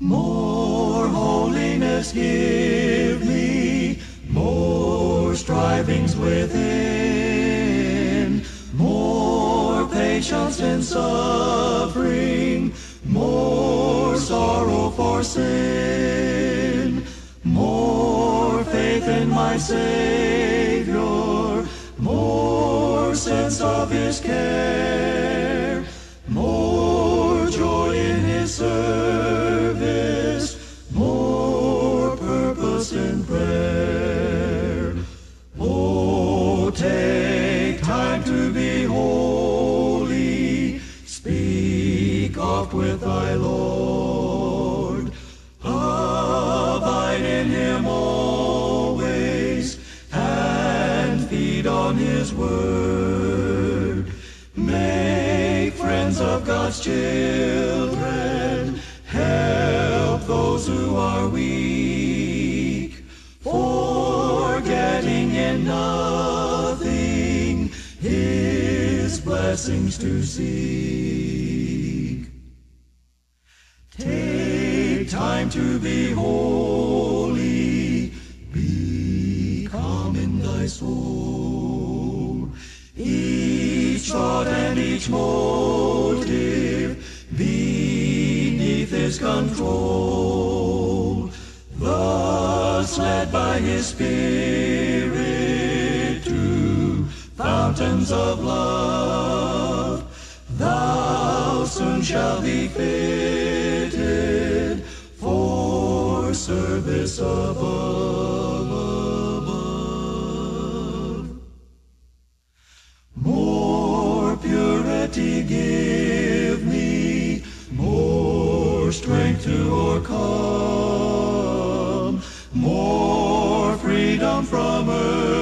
More holiness give me, more strivings within, more patience in suffering, more sorrow for sin, more faith in my Savior, more sense of His care, more joy in His service. thy Lord. Abide in him always, and feed on his word. Make friends of God's children, help those who are weak, forgetting in nothing his blessings to seek. to be holy. Be calm in thy soul. Each thought and each motive beneath his control. Thus led by his spirit to fountains of love, thou soon shalt be filled. place above, above. More purity give me, more strength to overcome, more freedom from earth.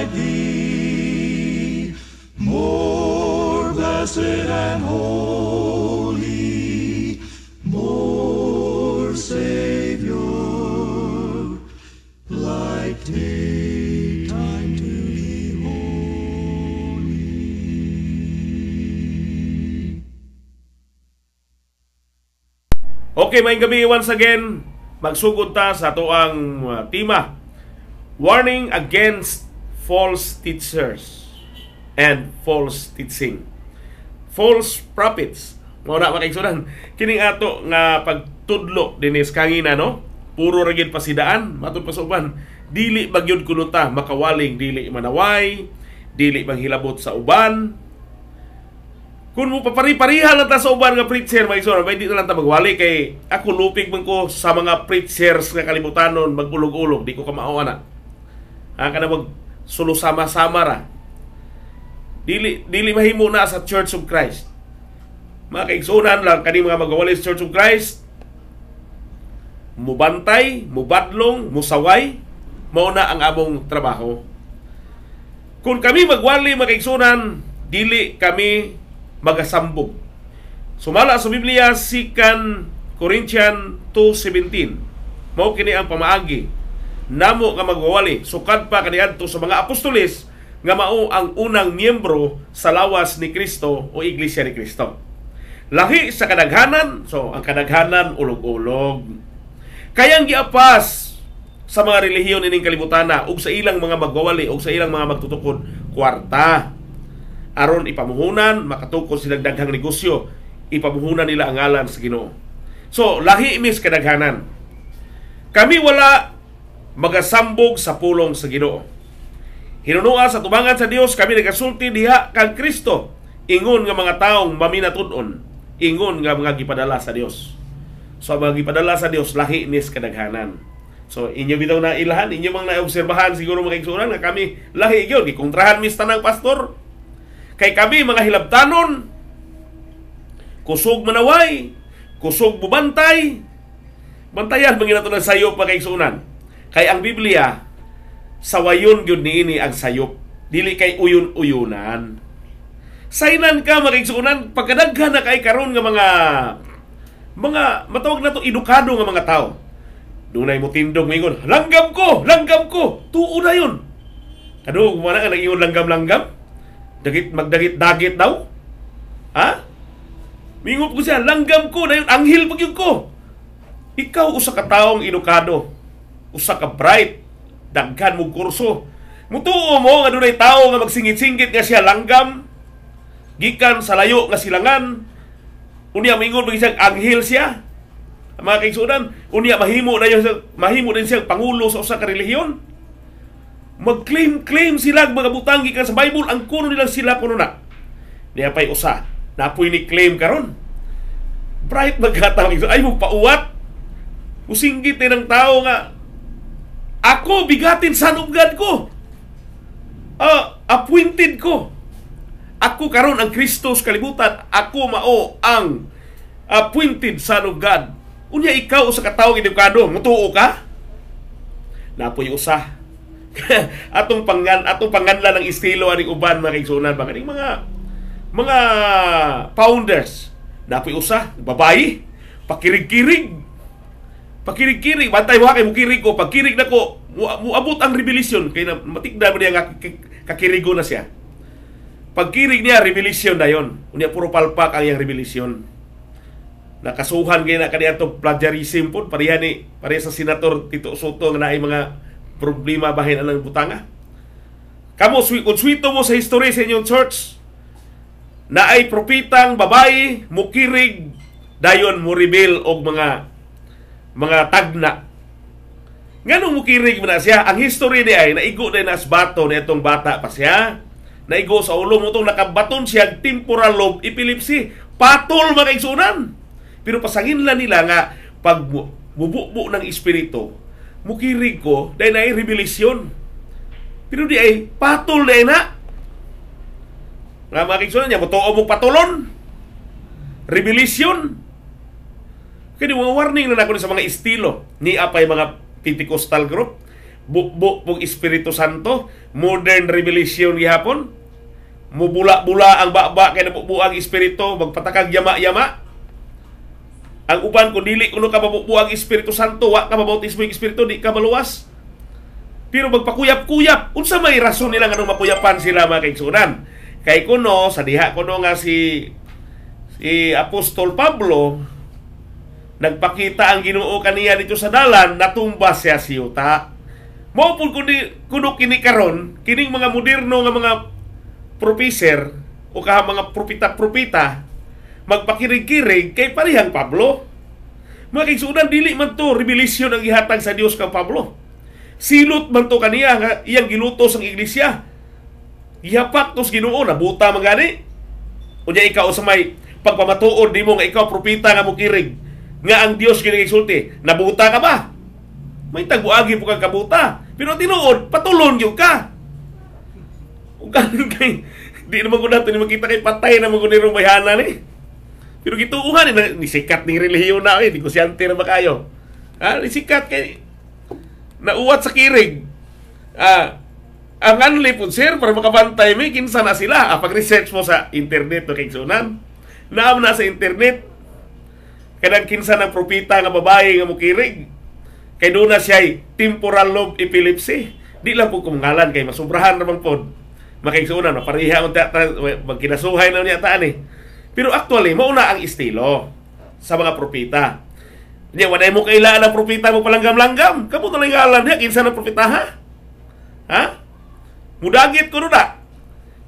by thee, more blessed and holy, more Savior, like daytime to the holy. Okay, maayong gabi once again. Magsugod ta sa ato ang ah, tema warning against false teachers and false teaching. False prophets. Mao na makaigsunan kining ato nga pagtudlo dinis kangina no. Puro ra gyud pasidaan matud pa sa uban. Dili bagyod kununta makawaling dili manaway, dili bang hilabot sa uban. Kun mo papari pariha lang ta sa uban nga preacher, may isura, may na lang ta magwali kay ako lupig man ko sa mga preachers nga kalibutanon, magulog-ulog, di ko kamao ana. Ang Ha, kanawag sulo sama-sama ra. Dili dili mahimo na sa Church of Christ. Mga kaigsunan lang kani mga magawali sa Church of Christ mubantay, mubadlong, musaway mao na ang among trabaho. Kung kami magwali mga kaigsunan, dili kami magasambog. Sumala sa Biblia sikan Corinthians 2:17. Mao kini ang pamaagi namo nga magwawali sukad pa kaniadto sa mga apostolis nga mao ang unang miyembro sa lawas ni Kristo o iglesia ni Kristo. Lahi sa kadaghanan, so ang kadaghanan ulog-ulog. Kayang giapas sa mga relihiyon ining kalibutana ug sa ilang mga magwawali ug sa ilang mga magtutukod kwarta aron ipamuhunan makatukod sila daghang negosyo ipamuhunan nila ang ngalan sa Ginoo. So lahi mis kadaghanan. Kami wala magasambog sa pulong sa Ginoo. Hinunua sa tubangan sa Dios kami nagasulti diha kang Kristo ingon nga mga taong maminatud-on ingon nga mga gipadala sa Dios. So mga gipadala sa Dios lahi nis kadaghanan. So inyo bitaw na ilahan, inyo mang naobserbahan siguro mga igsuran nga kami lahi gyud gikontrahan mis tanang pastor. Kay kami mga hilabtanon kusog manaway, kusog bubantay. Bantayan mga natunan sayo pa kay Kay ang Biblia sa wayon gyud niini ang sayop, dili kay uyon-uyonan. Sainan ka makigsuunan pagkadaghan na kay karon nga mga mga matawag na to edukado nga mga tao. Dunay mo tindog mingon, langgam ko, langgam ko. Tuo na yon. Kadung wala nga iyon langgam-langgam. Dagit magdagit-dagit daw. Ha? Mingot ko siya, langgam ko na yun, anghil pagyug ko. Ikaw usa ka taong inukado usa ka bright daghan mo kurso mutuo mo nga dunay tawo nga magsingit-singit nga siya langgam gikan sa layo nga silangan unya mingon og isang anghel siya ang mga kaigsunan unya mahimo na yung mahimo din siyang pangulo sa usa ka relihiyon mag-claim-claim sila mga butang gikan sa Bible ang kuno nilang sila kuno na. Niya pa'y usa. Napoy ni claim karon. Bright magkatang ay mo pauwat. Usinggit din ang tao nga ako bigatin sa nubgan ko. Uh, appointed ko. Ako karon ang Kristo sa kalibutan, ako mao ang appointed son of God. Unya ikaw sa katawag edukado, mutuo ka? Napoy usa. atong pangan atong panganla ng estilo ani uban mga kaigsunan mga mga mga founders. Napoy usa, babayi, pakirig-kirig Pakirig-kirig, bantay mo kay mukirig ko. Pagkirig na ko, muabot ang revelation. kay na, matigda mo niya nga kakirigo na siya. Pagkirig niya, revelation na yon. Unya puro palpak ang iyang revelation. Nakasuhan kayo na kaniya itong plagiarism pud Pareha ni, pareha sa Senator Tito Soto nga ay mga problema bahin ng butanga. Kamu, sweet mo sa history sa inyong church na ay propitang babae, mukirig, dayon mo reveal og mga mga tagna. Nganong mukirig na siya? Ang history ni ay naigo na bato na itong bata pa siya. Naigo sa ulo mo itong nakabaton siya temporal lobe epilepsy. Patol mga igsunan. Pero pasangin lang nila nga pag bubukbo ng espiritu, mukirig ko dahil na revelasyon. Pero di ay patol na na. Nga mga kiksunan niya, motoo mo patulon. Revelasyon. Kini mga warning na ako sa mga estilo ni apay mga Pentecostal group, bu pong Espiritu Santo, modern revelation gihapon, mubula-bula ang baba kay nabukbu ang Espiritu, magpatakag yama-yama. Ang uban ko dili kuno ka mabukbu ang Espiritu Santo, wa ka mabautismo ang Espiritu, di ka maluwas. Pero magpakuyap-kuyap, unsa may rason nila nga makuyapan sila mga kaigsunan. Kay kuno, sa diha kuno nga si si Apostol Pablo, Nagpakita ang Ginoo kaniya dito sa dalan natumba siya si Mao pud kuno kuno kini karon kining mga moderno nga mga professor o ka mga propita-propita magpakirig-kirig kay parihang Pablo. Mga kaigsuunan, dili man to revelasyon ang ihatag sa Dios kang Pablo. Silot man to kaniya nga iyang gilutos ang iglesia. Gihapak tos Ginoo nabuta man gani. Unya ikaw sa may di mo nga ikaw propita nga mo kirig nga ang Dios gid nagsulti, nabuta ka ba? May tagbuagi po kang kabuta. Pero tinuod, patulon gyud ka. Ug kanon kay di naman ko nato ni makita kay patay na mo ni bayhana ni. Eh. Pero gituuhan eh, ni, ni sikat ni relihiyon na eh, di ko siyante na makayo. Ah, ni sikat kay nauwat sa kirig. Ah, ang anli po, sir, para makabantay may kinsa na sila. Ah, pag-research mo sa internet, no, kay Sunan, naam na sa internet, kanang kinsa ng propita nga babae nga mukirig kay duna siya'y temporal lobe epilepsy di lang po kumangalan kay masubrahan naman po makiksunan na pareha ang magkinasuhay na niya taan eh pero actually mauna ang estilo sa mga propita Nya wala mo kailangan ang propita mo palang gamlanggam. kamo tuloy nga alam niya kinsa ng propita ha? Ha? Mudagit ko na.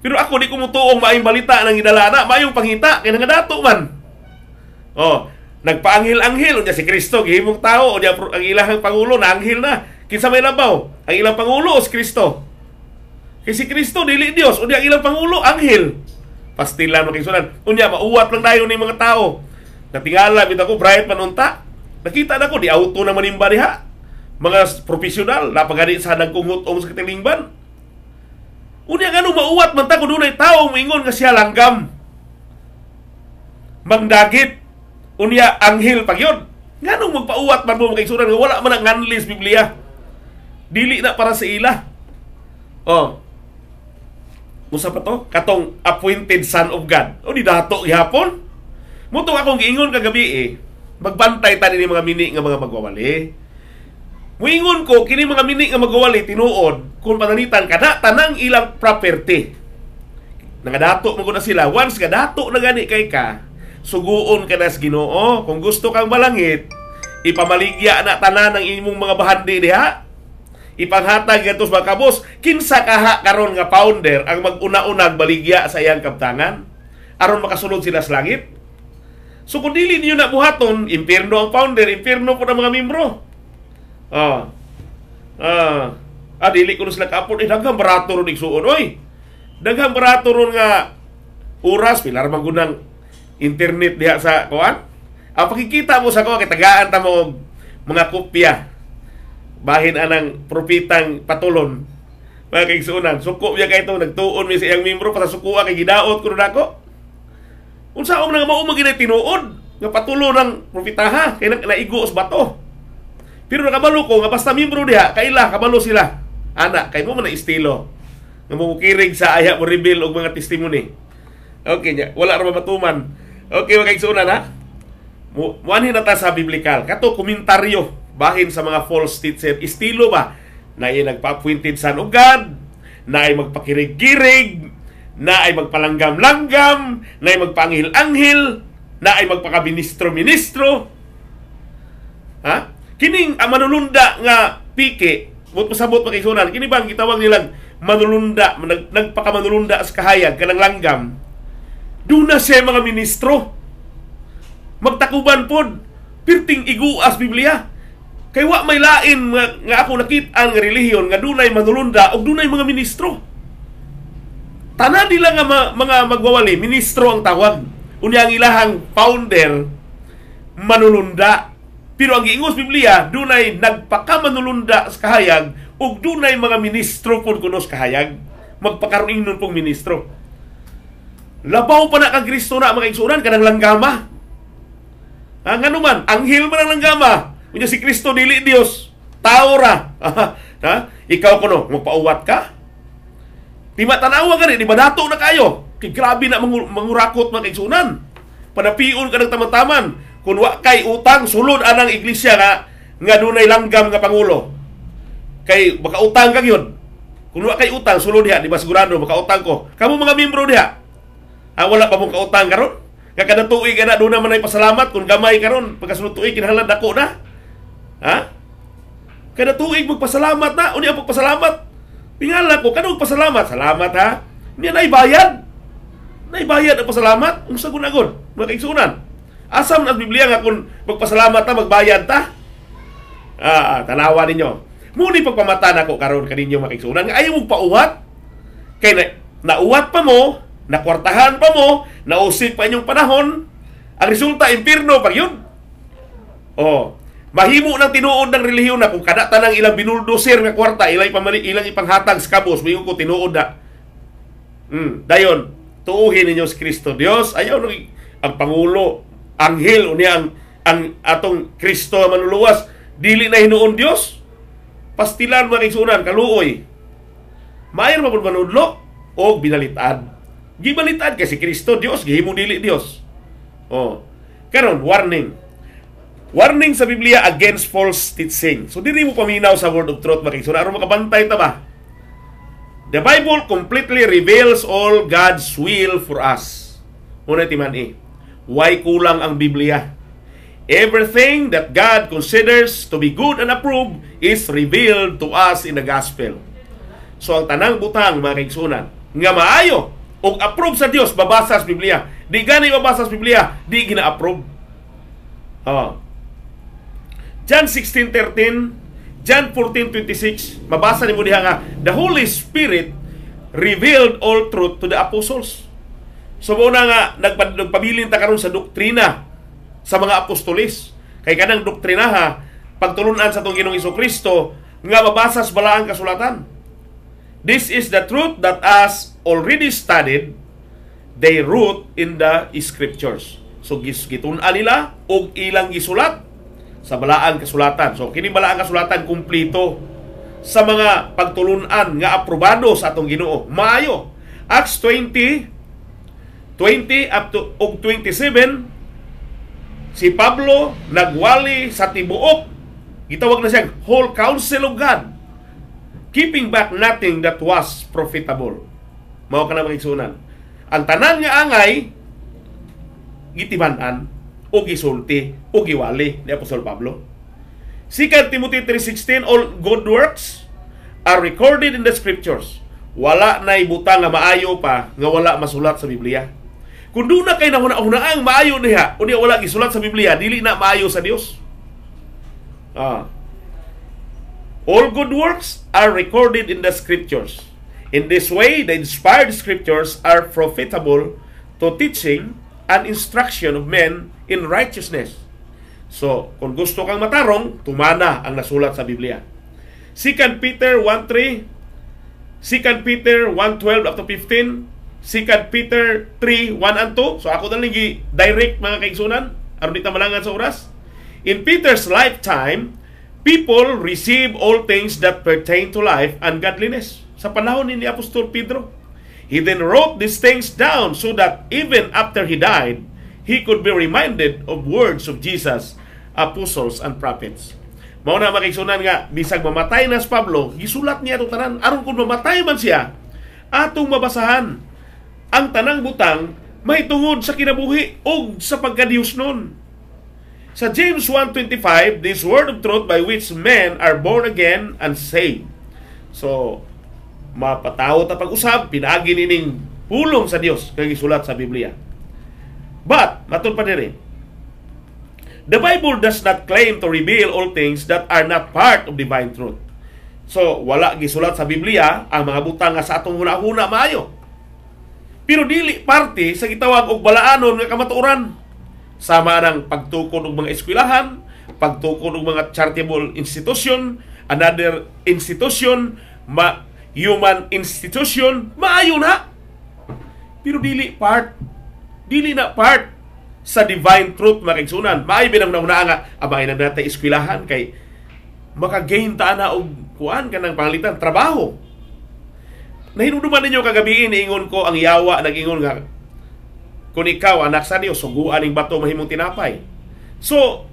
Pero ako di ko mutuong maayong balita nang idala na, maayong panghita kay nga dato man. Oh, Nagpaanghel-anghel unya si Kristo gihimong tao o ang ilahang pangulo na anghel na. Kinsa may labaw? Ang ilang pangulo o si Kristo? Kay si Kristo dili Dios o ang ilang pangulo anghel. Pastilan mo kingsunan. Unya mauwat lang dayon ni mga tao. Natingala bitaw ko bright panunta. Nakita na ko di auto na manimba diha. Mga profesional napagani sa nagkungutong sa katilingban. Unya nga mauwat man ta kun dunay tao moingon nga siya langgam. Mangdagit Unya anghel pag yun. Nganong magpauwat man mo makiksuran nga wala man ang handles Biblia. Dili na para sa ila. Oh. Musa pa to? Katong appointed son of God. O di dato gihapon. Mutong akong giingon kagabi eh. Magbantay ta ni mga mini nga mga magwawali. Muingon ko kini mga mini nga magwawali tinuod kung pananitan ka na, tanang ilang property. Nagadato mo na sila. Once nga dato na gani kay ka, suguon ka na Ginoo. Kung gusto kang malangit, ipamaligya na tanan ang imong mga bahandi diha. Ipanghatag gatos makabos, kinsa kaha karon nga founder ang maguna-unag baligya sa iyang kaptangan aron makasulod sila sa langit. So kung dili niyo na buhaton, impierno ang founder, impierno po ng mga membro. Ah. Ah. Ah, dili ko na sila kapon. Eh, daghang barato ron igsuon. Oy! Daghang barato ron nga oras, pilar magunang internet diha sa kuan. Ang pakikita mo sa kuan kay tagaan ta mo mga kopya bahin anang propitang patulon mga kaigsuunan suko biya kay ito nagtuon mi sa iyang membro para sukuan kay gidaot kuno nako unsa ang nang mao magina tinuod nga patulon ng propitaha kay na, naigo os bato pero nakabalo ko nga basta membro diha kaila kabalo sila ana kay mo man estilo nga mukirig sa aya mo rebel og mga testimony okay nya wala ra matuman Okay, mga igsuunan ha? Muanhin na ta sa biblical. Kato, komentaryo bahin sa mga false teachers. Estilo ba? Na ay nagpa-appointed sa ugad, na ay magpakirig-girig, na ay magpalanggam-langgam, na ay magpangil-anghil, na ay magpakaministro-ministro. Ha? Kining ang ah, manulunda nga pike, mo pasabot makikunan, kini bang gitawag nilang manulunda, nag, nagpakamanulunda as kahayag, kanang langgam, Duna siya mga ministro. Magtakuban pod. Pirting iguas Biblia. Kay wa may lain nga, nga ako nakit-an nga relihiyon nga dunay manulunda og dunay mga ministro. Tanan nila nga ma, mga magwawali, ministro ang tawag. Unya ang ilahang founder manulunda. Pero ang giingos Biblia, dunay nagpaka manulunda sa kahayag ug dunay mga ministro pud kuno sa kahayag. Magpakaroon nun pong ministro. Labaw pa na kang Kristo na mga igsunan, kanang langgama. Ha, ah, nga naman, anghel man ang langgama. Kunya si Kristo dili Dios, tao ra. ha? Ikaw kuno, magpauwat ka? Di matanawa ka rin, di madato na kayo. Kay grabe na mangur- mangurakot mga igsunan. Panapion ka ng tamataman. Kung wa kay utang, sulod anang iglesia nga, nga dunay langgam nga Pangulo. Kay baka utang kang yun. Kung wa kay utang, sulod diha, di ba sigurado, baka utang ko. Kamu mga membro diha, Ha, ah, wala pa mong kautang karon. Nga kada tuig na doon naman ay pasalamat kun gamay karon pagkasunod tuig kinahanglan dako na. Ha? Kada tuig magpasalamat na, unya pasalamat. Pingala ko kanang pasalamat, salamat ha. Niya nay bayad. Nay bayad ang pasalamat, unsa um, gunagon? Mga kaigsunan. Asam na Biblia nga kung magpasalamat ta, magbayad ta. Ah, tanawa ninyo. Muni pagpamata na ko karon kaninyo mga kaigsunan, nga ayaw mong pauhat. Kay na, nauwat pa mo, nakwartahan pa mo, nausik pa inyong panahon, ang resulta, impirno pa yun. Oh, Mahimo ng tinuod ng relihiyon na kung kada tanang ilang binuldoser nga kwarta, ilang, pamali, ilang ipanghatag sa kabos, may ko tinuod na. Mm, dayon, tuuhin ninyo si Kristo Dios. Ayaw nung ang Pangulo, anghel, unya ang, ang atong Kristo manuluwas, dili na hinuon Dios. Pastilan mga kaisunan, kaluoy. Mayroon mapod manudlo o binalitad. Gibalitan kasi si Kristo Dios, gihimo dili Dios. Oh. Karon warning. Warning sa Biblia against false teaching. So diri mo paminaw sa word of truth makig. So naron makabantay ta ba? The Bible completely reveals all God's will for us. Una timan eh. Why kulang ang Biblia? Everything that God considers to be good and approved is revealed to us in the gospel. So ang tanang butang mga kaigsunan, nga maayo og approve sa Dios babasa sa Biblia. Di gani babasa sa Biblia, di gina-approve. Oh. John 16:13, John 14:26, mabasa nimo diha nga the Holy Spirit revealed all truth to the apostles. So mo na nga nagpabilin ta karon sa doktrina sa mga apostolis. Kay kanang doktrina ha pagtulunan sa tong Ginoong Kristo nga mabasa sa balaang kasulatan. This is the truth that us already studied, they root in the scriptures. So gitun alila og ilang gisulat sa balaan kasulatan. So kini balaang kasulatan kumpleto sa mga pagtulunan nga aprobado sa atong Ginoo. Maayo. Acts 20 20 up to og 27 si Pablo nagwali sa tibuok gitawag na siya whole council of God keeping back nothing that was profitable mao na mga igsunan. Ang tanan niya angay gitibanan o gisulti o giwali ni Apostol Pablo. Sikat Timothy 3.16, all good works are recorded in the scriptures. Wala na ibutang nga maayo pa nga wala masulat sa Biblia. Kung doon na kayo nahuna-huna ang maayo niya, o niya wala gisulat sa Biblia, dili na maayo sa Dios. Ah. All good works are recorded in the scriptures. In this way, the inspired scriptures are profitable to teaching and instruction of men in righteousness. So, kung gusto kang matarong, tumana ang nasulat sa Biblia. 2 Peter 1.3 2 Peter 1.12 up to 15 2 Peter 3.1 and 2 So ako na lang direct mga kaigsunan Aron dito malangan sa oras In Peter's lifetime People receive all things that pertain to life and godliness sa panahon ni Apostol Pedro. He then wrote these things down so that even after he died, he could be reminded of words of Jesus, apostles, and prophets. Mao na makiksunan nga bisag mamatay na si Pablo, gisulat niya to tanan aron kun mamatay man siya, atong mabasahan ang tanang butang may tungod sa kinabuhi og sa pagkadiyos nun. Sa James 1.25, this word of truth by which men are born again and saved. So, mapatawo ta pag-usab pinaagi nining pulong sa Dios kay gisulat sa Biblia. But matud pa diri. The Bible does not claim to reveal all things that are not part of divine truth. So wala gisulat sa Biblia ang mga butang nga sa atong hunahuna maayo. Pero dili parte sa gitawag og balaanon nga kamatuoran sama ng pagtukod og mga eskwelahan, pagtukod og mga charitable institution, another institution, ma human institution maayo na pero dili part dili na part sa divine truth mga kaigsunan maay binang nauna nga abay na natay eskwelahan kay maka gain ta na og kuan kanang pangalitan trabaho Nahinuduman ninyo kagabi ingon ko ang yawa nagingon nga kung ikaw anak sa Dios suguan ning bato mahimong tinapay. So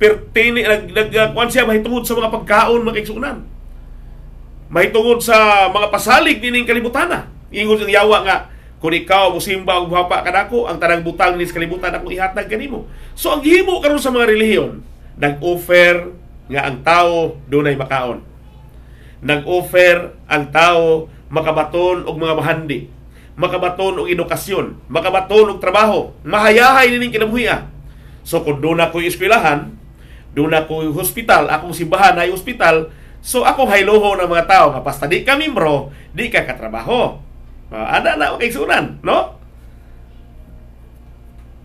pertini nag nagkuan siya mahitungod sa mga pagkaon mga may tungod sa mga pasalig nining kalibutana. Ingon ang yawa nga, kung ikaw mo simba og hapa kanako ang tanang butang ni kalibutan ako ihatag kanimo so ang himo karon sa mga relihiyon nag-offer nga ang tao dunay makaon nag-offer ang tao makabaton og mga bahandi makabaton og edukasyon makabaton og trabaho mahayahay nining kinabuhian so kung doon ako eskwelahan doon ako hospital akong simbahan ay hospital So ako hayloho ng mga tao nga basta di ka membro, di ka katrabaho. Uh, ada na og igsunan, no?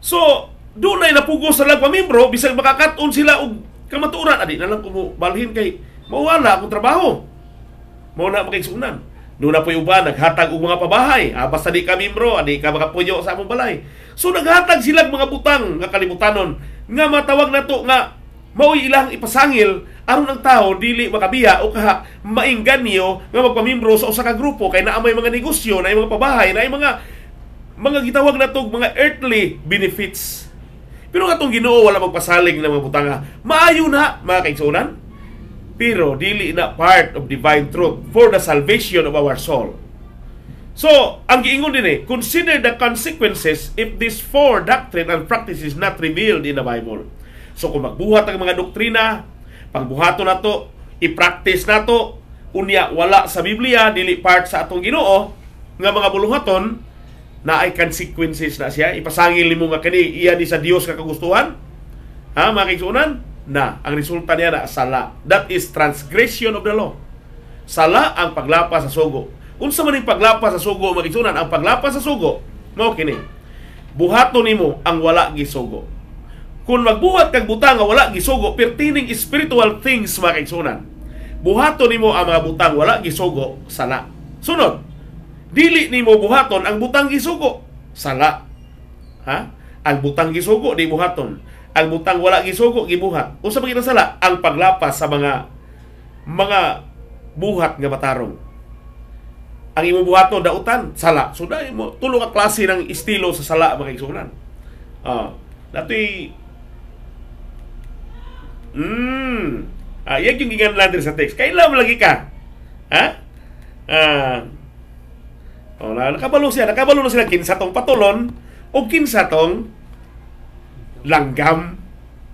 So, dunay napugos sa lagwa membro bisag makakaton sila og kamaturan adi na lang ko balhin kay mawala akong trabaho. Mawala na makigsunan. Doon na po yung ba, naghatag og mga pabahay. Ah, basta di ka membro, di ka makapunyo sa among balay. So naghatag sila mga butang nga kalimutanon, nga matawag nato nga mao'y ilang ipasangil aron ang tao dili makabiya o kaha maingganyo nga magpamimbro sa usa ka grupo kay naa may mga negosyo, naay mga pabahay, naay mga mga gitawag na tog mga earthly benefits. Pero katong Ginoo wala magpasalig ng mga butanga. Maayo na mga kaigsunan. Pero dili na part of divine truth for the salvation of our soul. So, ang giingon din eh, consider the consequences if this four doctrine and practices not revealed in the Bible. So kung magbuhat ang mga doktrina, pangbuhato na i-practice nato, to, unya wala sa Biblia, dili part sa atong ginoo, nga mga buluhaton, na ay consequences na siya. Ipasangil ni mo nga kani, iya ni sa Dios ka kagustuhan. Ha, mga Na, ang resulta niya na sala. That is transgression of the law. Sala ang paglapas sa sugo. Unsa man ang paglapas sa sugo, mga ang paglapas sa sugo, mao kini. Buhaton nimo ang wala gisugo. Kung magbuhat kag butang nga wala gisugo pertining spiritual things mga kaigsunan. Buhaton nimo ang mga butang wala gisugo sala. Sunod, dili nimo buhaton ang butang gisugo sala. Ha? Ang butang gisugo di buhaton. Ang butang wala gisugo gibuhat. Usa pa sala ang paglapas sa mga mga buhat nga matarong. Ang imo buhaton dautan sala. So dai mo tulo klase ng estilo sa sala mga igsunan. Ah, uh, dato'y Mm. Ah, yan yung ginganlan din sa text. Kailan lagi ka? Ha? Ah, oh, nakabalo siya. Nakabalo na sila kinsa tong patulon o kinsa tong langgam.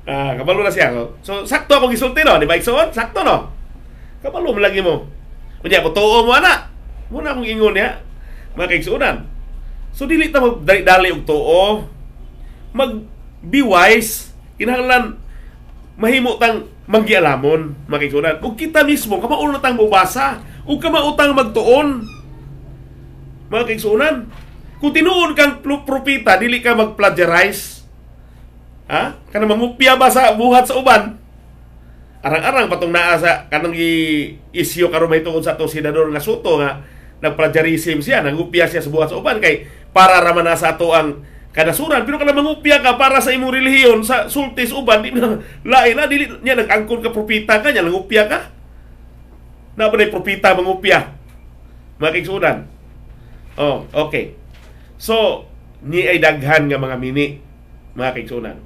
Ah, kabalo na siya. Oh. So, sakto ako gisulti, no? Di ba, Iksoon? Sakto, no? Kabalo mo lagi mo. ako, tuo mo, anak. Muna akong ingon, niya. Mga kaiksuunan. So, dili ta mo dali-dali og tuo. Mag, be wise. Kinahanglan, mahimo tang manggialamon makikunan ug kita mismo kamauna tang mubasa ug kamautang magtuon mga kaigsunan kung tinuon kang propita dili ka magplagiarize ha kana mangupya basa buhat sa uban arang-arang patong naa sa kanang isyo karon mahitungod sa to senador nga suto nga nagplagiarism siya nangupya siya sa buhat sa uban kay para ramana sa to ang Kada suran piro kada mengupiah ka para sa imong relihiyon sa sultis uban di lain na dili nya nagangkon ka propita ka nya nangupia ka. Na ba propita Makik sudan Oh, okay. So, ni ay daghan nga mga mini mga sudan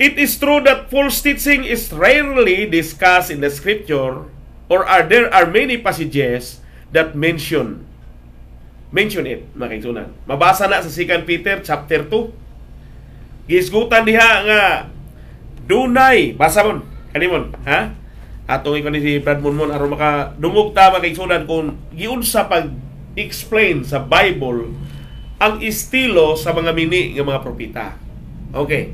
It is true that false teaching is rarely discussed in the scripture or are there are many passages that mention mention it mga kaigsunan. Mabasa na sa 2 Peter chapter 2. Gisgutan diha nga dunay basa mon kanimon ha? Atong ikon si Brad Monmon aron maka dumugta ta mga kaigsunan kung giunsa pag explain sa Bible ang estilo sa mga mini nga mga propita. Okay.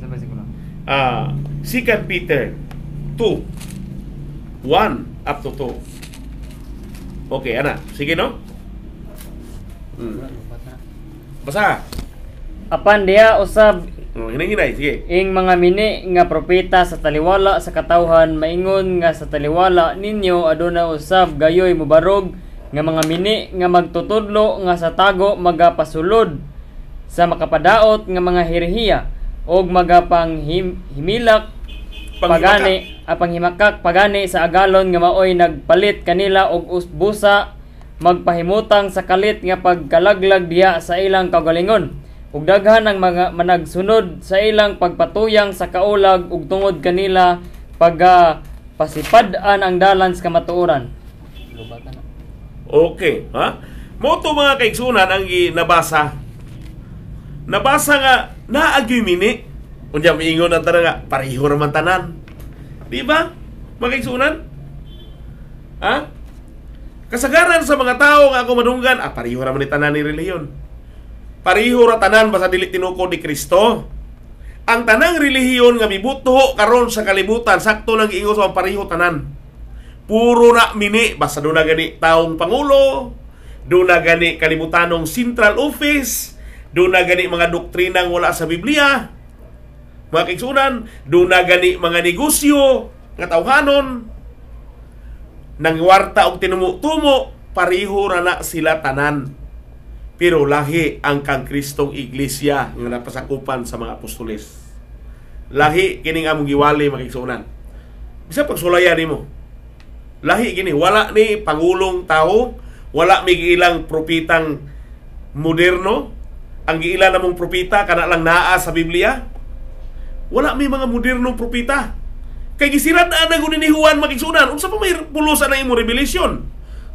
Ah, uh, 2 Peter 2 1 up to 2. Okay, ana. Sige no? Mm. Basa. Apan diha usab Oh, hinay-hinay, sige. Ing mga mini nga propeta sa taliwala sa katawhan maingon nga sa taliwala ninyo aduna usab gayoy mubarog nga mga mini nga magtutudlo nga sa tago magapasulod sa makapadaot nga mga hirhiya og magapanghimilak pagani apang ah, himakak pagani sa agalon nga maoy nagpalit kanila og usbusa magpahimutang sa kalit nga pagkalaglag diha sa ilang kagalingon ug daghan ang mga managsunod sa ilang pagpatuyang sa kaulag ug tungod kanila pagpasipad-an ang dalan sa kamatuoran. Okay, ha? Mo to mga kaigsunan ang nabasa. Nabasa nga naagimini. Unya miingon na nga pareho ra man tanan. Di ba? Mga kaigsunan? Ha? Kasagaran sa mga tao nga ako madunggan, ah, pareho naman ni tanan ni reliyon. Pareho ra tanan basa dili tinuko ni Kristo. Ang tanang relihiyon nga mibuto karon sa kalibutan, sakto lang giingon sa pariho tanan. Puro na mini basta do na gani taong pangulo, do na gani kalibutanong central office, do na gani mga nga wala sa Biblia. Mga kigsunan, do na gani mga negosyo nga tawhanon, nangwarta og tinumutumo pariho ra na sila tanan. Pero lahi ang kang Kristong Iglesia nga napasakupan sa mga apostoles. Lahi kini nga among giwali makigsunan. Bisa pagsulayan nimo. Lahi kini wala ni pangulong tao, wala may ilang propitang moderno. Ang giila namong propita kana lang naa sa Biblia. Wala may mga moderno propita Kay gisirad-an na ni Juan makigsunan. Unsa pa may pulusan na imong revelation?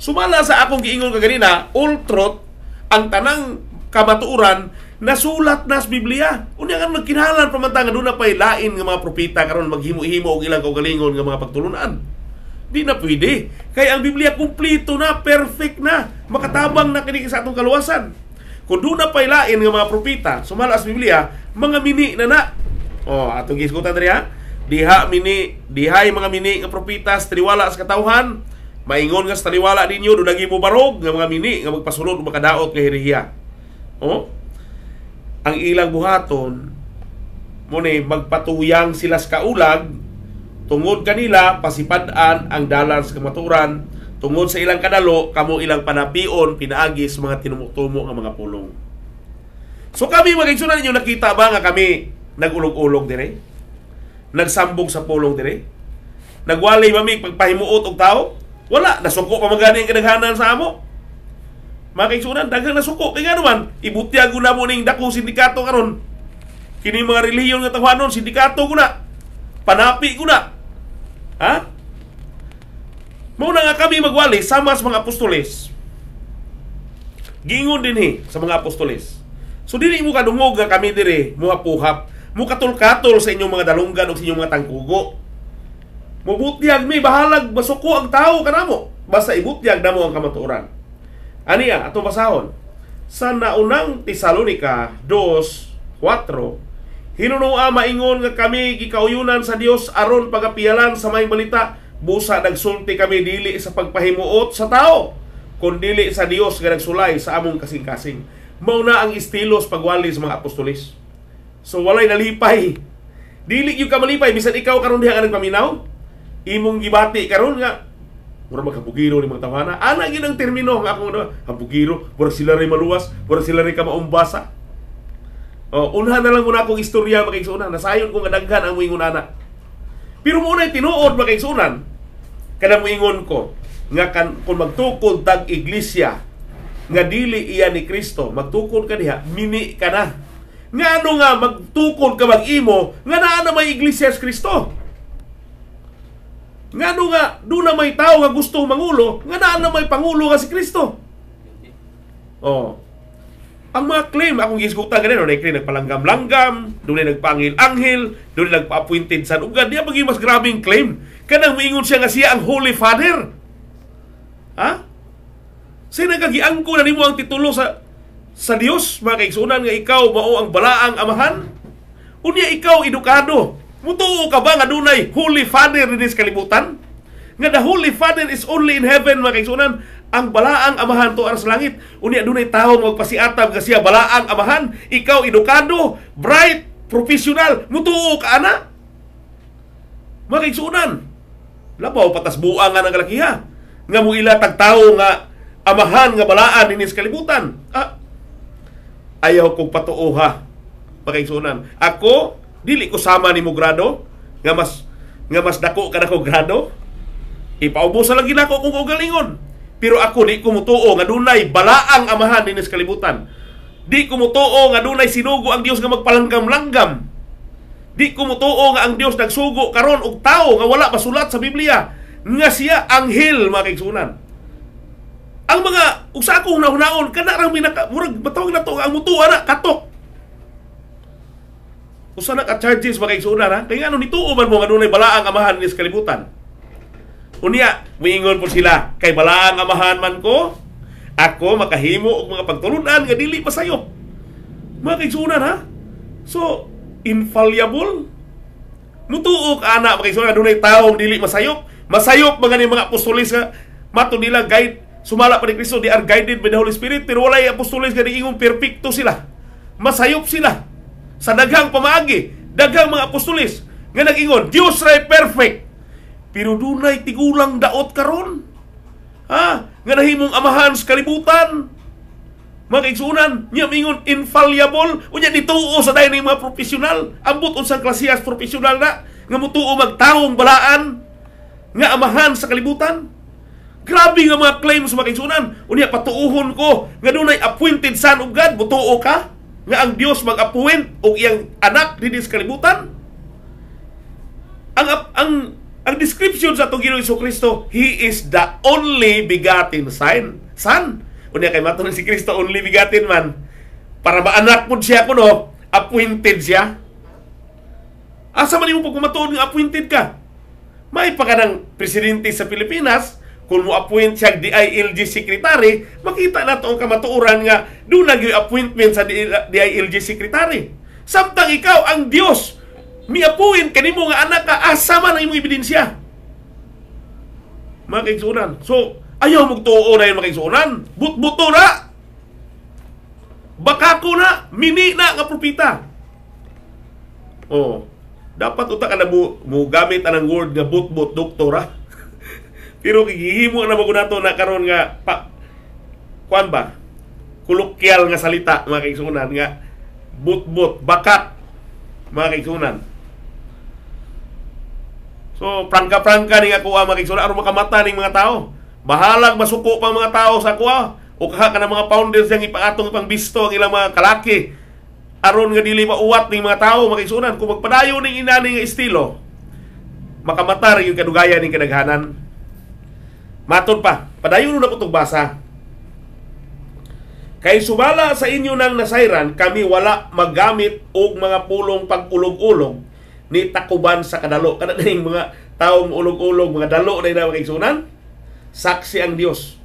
Sumala sa akong giingon kaganina, all truth ang tanang kamatuoran nasulat nas Biblia. Unya nga nagkinahanglan pamantang aduna pay lain nga mga propeta karon maghimo-himo og ilang kaugalingon nga mga pagtulunan. Di na pwede. Kay ang Biblia kumpleto na, perfect na, makatabang na kini sa atong kaluwasan. Kung doon na pay lain nga mga propeta, sumala sa Biblia, mga mini na na. Oh, atong gisgutan diri ha diha mini dihay mga mini nga propitas triwala sa katawhan maingon nga sa triwala ninyo do lagi mo barog nga mga mini nga magpasulod o makadaot kay hiriya oh ang ilang buhaton mo ni magpatuyang sila sa kaulag tungod kanila pasipad-an ang dalan sa kamaturan tungod sa ilang kadalo kamo ilang panapion pinaagi sa mga tinumutumo nga mga pulong so kami magigsunan ninyo nakita ba nga kami nagulog-ulog dire nagsambog sa pulong dire. Nagwalay mami pagpahimuot og tao. Wala, nasuko pa magani ang kinaghanan sa amo. Mga kaigsunan, daghang nasuko. Kaya nga naman, ibutya ko na mo ning dako sindikato karon. Kini mga reliyon nga tawanon, sindikato ko na. Panapi ko na. Ha? Muna nga kami magwali sama sa mga apostoles. Gingon din he sa mga apostoles. So dili mo kadungog nga kami dire muhapuhap Mukatol-katol sa inyong mga dalunggan o sa inyong mga tangkugo. Mubutiag mi, bahalag, basuko ang tao kanamo. Basta ibutiag na mo ang kamaturan. Aniya, ato basahon. Sa naunang Tesalonika 2.4, Hinunua maingon nga kami gikauyunan sa Dios aron pagapiyalan sa may balita busa nagsulti kami dili sa pagpahimuot sa tao kundi dili sa Dios nga nagsulay sa among kasing-kasing. Mao na ang istilos pagwali sa mga apostolis. So walay nalipay. Dili gyud ka bisan ikaw karon diha ka nagpaminaw, imong gibati karon nga mura magkapugiro ni mga tawhana. Ana gyud ang termino nga akong no, hapugiro, pura sila ray maluwas, pura sila ray kamaumbasa. Oh, unha na lang muna akong istorya makaigsunan. Nasayon ko nga daghan ang muing unana. Pero muna tinuod makaigsunan kada moingon ko nga kan kung magtukod tag iglesia nga dili iya ni Kristo magtukod ka diha mini ka na nga ano nga magtukod ka mag-imo nga naa na may iglesia sa Kristo. Nga ano nga doon na may tao nga gusto mangulo nga naa na may pangulo nga si Kristo. Oh. Ang mga claim akong gisgutan ganun na claim nagpalanggam-langgam, doon nagpangil-anghel, doon nagpa-appointed sa ugan. Diya maging mas grabing claim. Kanang miingon siya nga siya ang Holy Father. Ha? Huh? Sa nagagiangko na nimo ang titulo sa sa Dios mga kaigsunan nga ikaw mao ang balaang amahan unya ikaw edukado mutuo ka ba nga dunay holy father dinhi sa kalibutan nga the holy father is only in heaven mga kaigsunan ang balaang amahan to aras langit unya dunay tawo magpasiatam nga siya balaang amahan ikaw edukado bright professional mutuo ka ana mga kaigsunan labaw patas buang nga ng kalakiha nga mo ila tagtawo nga amahan nga balaan dinhi sa kalibutan ah, ayaw kong patuoha pakaigsunan ako dili ko sama nimo grado nga mas nga mas dako ka ko grado ipaubos lang ko kung ugalingon pero ako di ko mutuo nga dunay balaang amahan dinis kalibutan di ko mutuo nga dunay sinugo ang Dios nga magpalanggam-langgam di ko mutuo nga ang Dios nagsugo karon og tawo nga wala masulat sa Biblia nga siya anghel mga ang mga usa ko hunahunahon kana ra may naka murag batawag nato ang mutuwa ana katok usa na ka charges mga igsuunan ha kay ano nituo man mo nga dunay balaang amahan ni kalibutan unya miingon po sila kay balaang amahan man ko ako makahimo og mga pagtulunan nga dili pasayop mga igsuunan ha so infallible mutuo anak ana mga igsuunan dunay tawo dili masayop masayop mga ni mga apostolis nga mato nila guide sumala pa ni Kristo, they are guided by the Holy Spirit, pero wala yung apostolis nga ingong perfecto sila. Masayop sila sa daghang pamaagi, daghang mga apostolis nga nag-ingon, Dios ray perfect. Pero dunay tigulang daot karon. Ha? Nga nahimong amahan sa kalibutan. Mga kaigsunan, niya mingon infallible, unya dituo sa dayon ng mga profesional, ambot unsang klasiyas profesional na nga mutuo magtaong balaan nga amahan sa kalibutan. Grabe nga mga claims mga kaigsoonan. Unya patuuhon ko nga dunay appointed son of God, butuo ka nga ang Dios mag-appoint og iyang anak dinhi sa kalibutan. Ang ang ang description sa atong Ginoo Kristo, he is the only begotten son. Son. Unya kay maton si Kristo only begotten man. Para ba anak mo siya kuno, appointed siya. Asa man imo pag nga appointed ka? May pa ka ng presidente sa Pilipinas, kung mo-appoint siya DILG secretary, makita na to ang kamatuoran nga doon nag appointment sa DILG secretary. Samtang ikaw ang Dios, mi-appoint kanimo nga anak ka asama ah, na imong ebidensya. Mga kaigsunan. So, ayaw mo tuo na yung mga kaigsunan. Butbuto na. Baka ko na. Mini na nga propita. Oh, dapat utak ka na mo, mo gamit anang word nga butbut doktora. Pero gihimo na bago nato na karon nga pa, kuan ba? Kulukyal nga salita mga kaigsunan nga butbut, bakat mga kaigsunan. So, prangka-prangka ning ako mga kaigsunan aron makamata ning mga tao. Bahalag masuko pa mga tao sa kuha o kaha ka ng mga founders yang ipaatong bisto ang ilang mga kalaki aron nga dili mauwat ning mga tao mga kaigsunan kung magpadayon ning inani nga estilo makamata rin yung kadugayan ning kinaghanan. Maton pa, padayon na ko itong basa. Kay subala sa inyo ng nasayran, kami wala magamit og mga pulong pag-ulog-ulog ni takuban sa kadalo. Kada ning mga taong ulog-ulog, mga dalo na ina makiksunan, saksi ang Dios.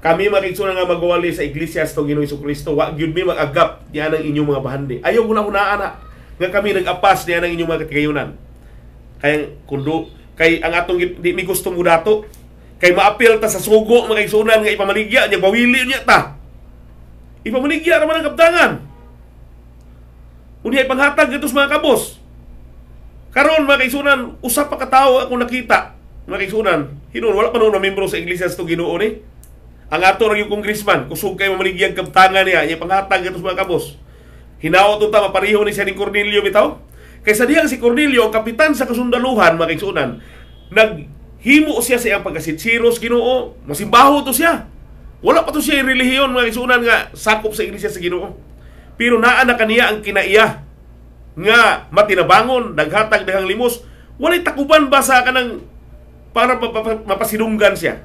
Kami makiksunan nga magwali sa iglesia sa Ginoo Hesus Kristo. Wa gyud mi magagap niya ang inyong mga bahandi. Ayaw una hunaan nga kami nagapas niya ang inyong mga katigayunan. Kay kundo kay ang atong di mi gusto mo dato Kay maapil ta sa sugo mga isunan nga ipamaligya niya, bawili niya ta. Ipamaligya man ang kapdangan. Unya ipanghatag ito sa mga kabos. Karon mga kaisunan, usa pa katawo ako nakita. Mga kaisunan, hinun, wala pa na membro sa iglesia sa ginoo ni. Ang ato ng yung congressman, kusog kayo mamaligyang kaptangan niya, niya panghatag ito sa mga kabos. Hinawa to ta, mapariho ni siya ni Cornelio bitaw. Kaysa diyang si Cornelio, ang kapitan sa kasundaluhan, mga kaisunan, nag himo siya sa iyang pagkasinsiros Ginoo. Masimbaho to siya. Wala pa to siya relihiyon mga isunan nga sakop sa iglesia sa Ginoo. Pero naa na kaniya ang kinaiya nga matinabangon, naghatag dahang limos. Walay takuban ba sa kanang para mapasidunggan siya?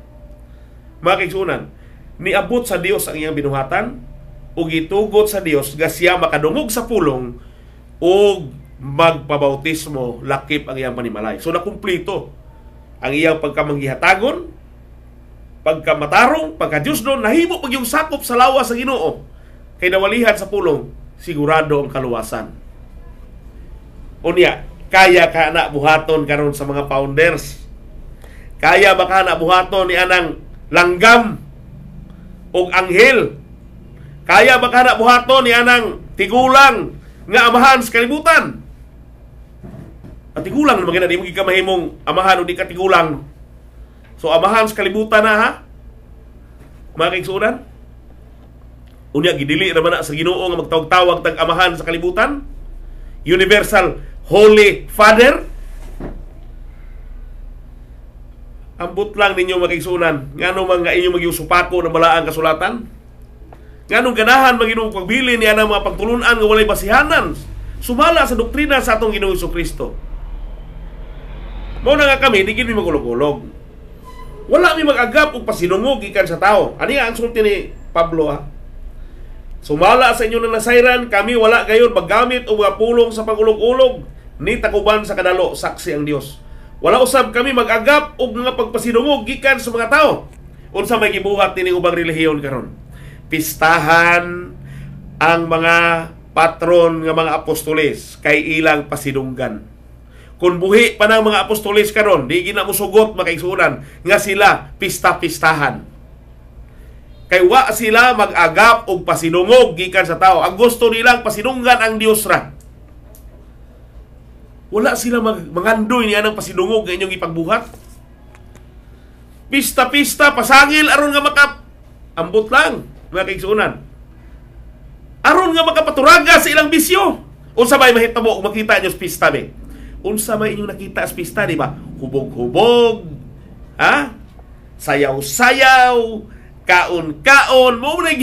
Mga kaisunan, niabot sa Dios ang iyang binuhatan ug gitugot sa Dios nga siya makadungog sa pulong ug magpabautismo lakip ang iyang panimalay. So nakumplito ang iyang pagkamanghihatagon, pagkamatarong, pagkadyusdon, nahimo pag yung sakop sa lawas sa ginoo. Kay nawalihan sa pulong, sigurado ang kaluwasan. Unya, kaya ka na buhaton karon sa mga founders. Kaya ba ka na buhaton ni anang langgam o anghel. Kaya ba ka na buhaton ni anang tigulang nga amahan sa kalibutan. At tigulang naman ganun, di mo gikamahimong amahan o di katigulang. So amahan sa kalibutan na ha. Mga kaigsuunan. Unya, gidili naman na sa ginoo nga magtawag-tawag tag amahan sa kalibutan. Universal Holy Father. Ambot lang ninyo mga kaigsuunan. Nga mga inyo magyusupako na balaang kasulatan. Nga nung ganahan maginong pagbili niya ng mga pagtulunan nga walay basihanan sumala sa doktrina sa atong Ginoong Kristo. Mao na nga kami, di gid mi magulog-ulog. Wala mi magagap og pasinungog ikan sa tao. Ani ang sulti ni Pablo ha. Sumala sa inyo na nasairan, kami wala gayon maggamit og mga pulong sa pagulog-ulog ni takuban sa kadalo saksi ang Dios. Wala usab kami magagap og mga pagpasinungog gikan sa mga tao. Unsa may gibuhat ni ubang relihiyon karon? Pistahan ang mga patron nga mga apostoles kay ilang pasidunggan kung buhi pa ng mga apostolis karon, di gina mo sugot makaigsunan nga sila pista-pistahan. Kay wa sila mag-agap og pasinungog gikan sa tao. Ang gusto nilang pasinunggan ang Dios ra. Wala sila mag mangandoy niya ng pasinungog nga inyong ipagbuhat. Pista-pista, pasangil aron nga makap ambot lang mga Aron nga makapaturaga sa ilang bisyo. Unsabay mahitabo makita niyo pista be. Unsa may inyong nakita sa pista, di ba? Hubog-hubog, ha? Sayaw-sayaw, kaon-kaon, mo man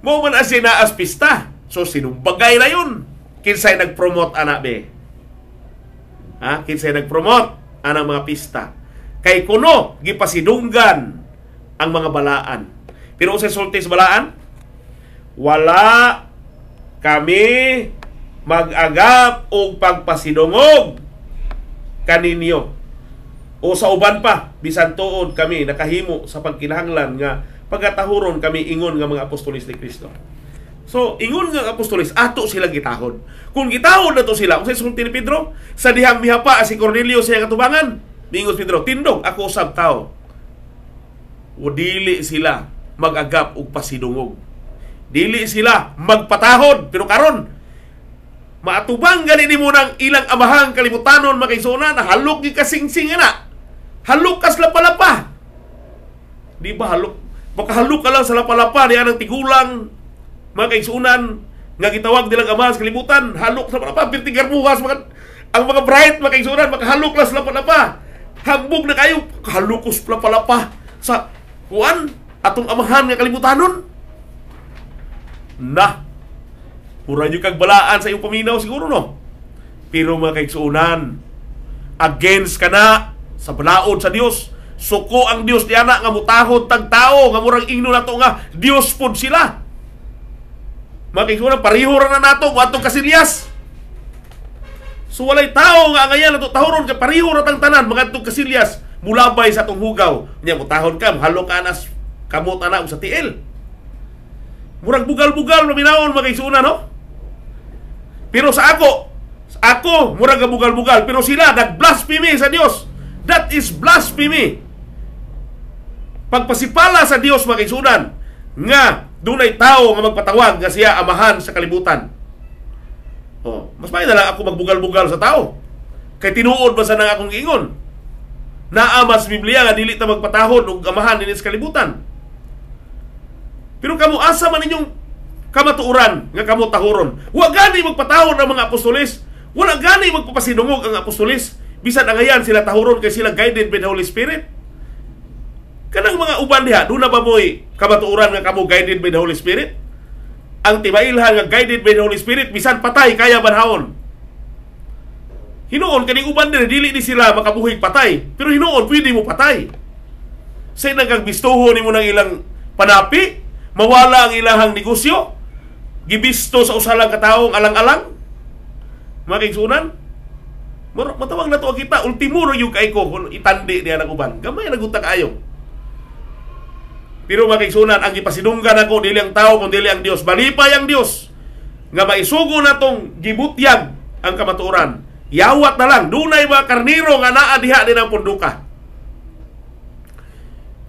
mo man ang sinaas pista. So sinong bagay na yun. Kinsay nag-promote anak be. Ha? Kinsay nag-promote ana mga pista. Kay kuno gipasidunggan ang mga balaan. Pero usay sulti balaan? Wala kami magagap og pagpasidungog kaninyo o sa uban pa bisan tuod kami nakahimo sa pagkinahanglan nga pagatahuron kami ingon nga mga apostolis ni Kristo So, ingon nga apostolis, ato sila gitahod. Kung gitahod na to sila, kung sa ni Pedro, sa dihang miha pa, si Cornelio sa katubangan, Mingos Pedro, tindog, ako usab tao. O dili sila magagap og pasidungog. Dili sila magpatahod, pero karon Maatubang gani nimo nang ilang amahang kalibutanon makaisuna na halok gi kasingsing na. Halok kas lapalapa. Di ba halok? Makahalok ka lang sa lapalapa diyan ang tigulang makaisunan nga gitawag nilang ama sa kalibutan. Halok sa lapalapa birtigar buhas mga ang mga bright makaisunan makahalok lang sa lapalapa. Hambog na kayo kalukos lapalapa sa kuan atong amahan nga kalibutanon. Nah, Mura nyo kag balaan sa iyong paminaw siguro no. Pero mga kaigsuunan, against ka na sa balaod sa Dios. Suko ang Dios di anak nga mutahod tag tao nga murang ingno nato nga Dios pod sila. Mga kaigsuunan, ra na nato wa atong kasilyas. So walay tao nga ngayon nato tahuron kay pareho ra tang tanan mga atong kasilyas mulabay sa atong hugaw. Nya mutahon ka, halo ka nas kamot anak sa tiil. Murang bugal-bugal maminawon mga no? Pero sa ako, ako mura ka bugal-bugal pero sila nag-blasphemy sa Dios. That is blasphemy. Pagpasipala sa Dios makisunan nga dunay tao nga magpatawag nga siya amahan sa kalibutan. Oh, mas may lang ako magbugal-bugal sa tao. Kay tinuod ba sa nang akong ingon? Naa sa Biblia nga dili ta magpatahon og amahan dinis kalibutan. Pero kamo asa man ninyong kamatuuran nga kamo tahuron. Wa gani magpatawon ang mga apostolis. Wala gani magpapasinungog ang apostolis. Bisan ang ayan sila tahuron kay sila guided by the Holy Spirit. Kanang mga uban diha, doon na ba mo'y kamatuoran nga kamo guided by the Holy Spirit? Ang tibailhan nga guided by the Holy Spirit, bisan patay, kaya banhawon. Hinoon, kaning uban din, dili ni sila makabuhig patay. Pero hinoon, pwede mo patay. Sa'y inang kang bistuho ni mo ng ilang panapi, mawala ang ilahang negosyo, gibisto sa usalang kataong alang-alang mga kaigsunan matawag na to kita ultimuro ro yung kay ko kung itandi niya ng uban gamay nagunta ayo pero mga kaigsunan ang gipasidunggan ako dili ang tao dili ang Dios balipay ang Dios nga maisugo na tong gibutyag ang kamatuoran yawat na lang dunay mga karniro nga naa diha din ang punduka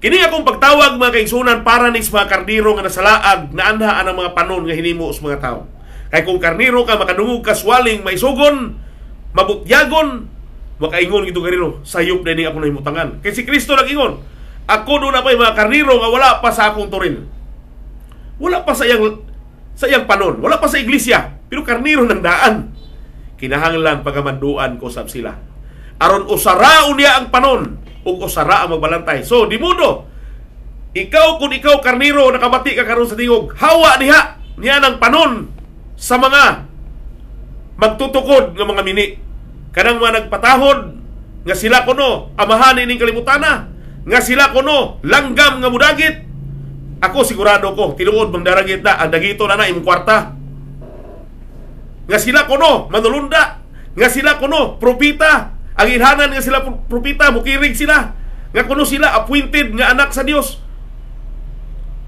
Kini akong pagtawag mga kaigsunan para ni mga karniro nga nasalaag na anha ang mga panon nga hinimo sa mga tao. Kay kung karniro ka makadungog ka swaling may sugon, mabukyagon, makaingon gito karniro, sayop na ni ako na himutangan. Kay si Kristo nag-ingon, ako doon na pa'y mga karniro nga wala pa sa akong turil. Wala pa sa iyang, sa iyang panon, wala pa sa iglesia, pero karniro ng daan. Kinahanglan pagamanduan ko sa sila. Aron usaraon niya ang panon ug usara ang magbalantay. So, di Ikaw kun ikaw karniro nakabati ka karon sa tingog, hawa diha niya ng panon sa mga magtutukod ng mga mini. Kanang mga nagpatahod nga sila kuno amahan ng kalimutana, nga sila kuno langgam nga mudagit. Ako sigurado ko, tinuod bang daragit na ang dagito na na imong kwarta. Nga sila kuno manulunda, nga sila kuno propita, ang inhanan nga sila propita, mukirig sila. Nga kuno sila appointed nga anak sa Dios.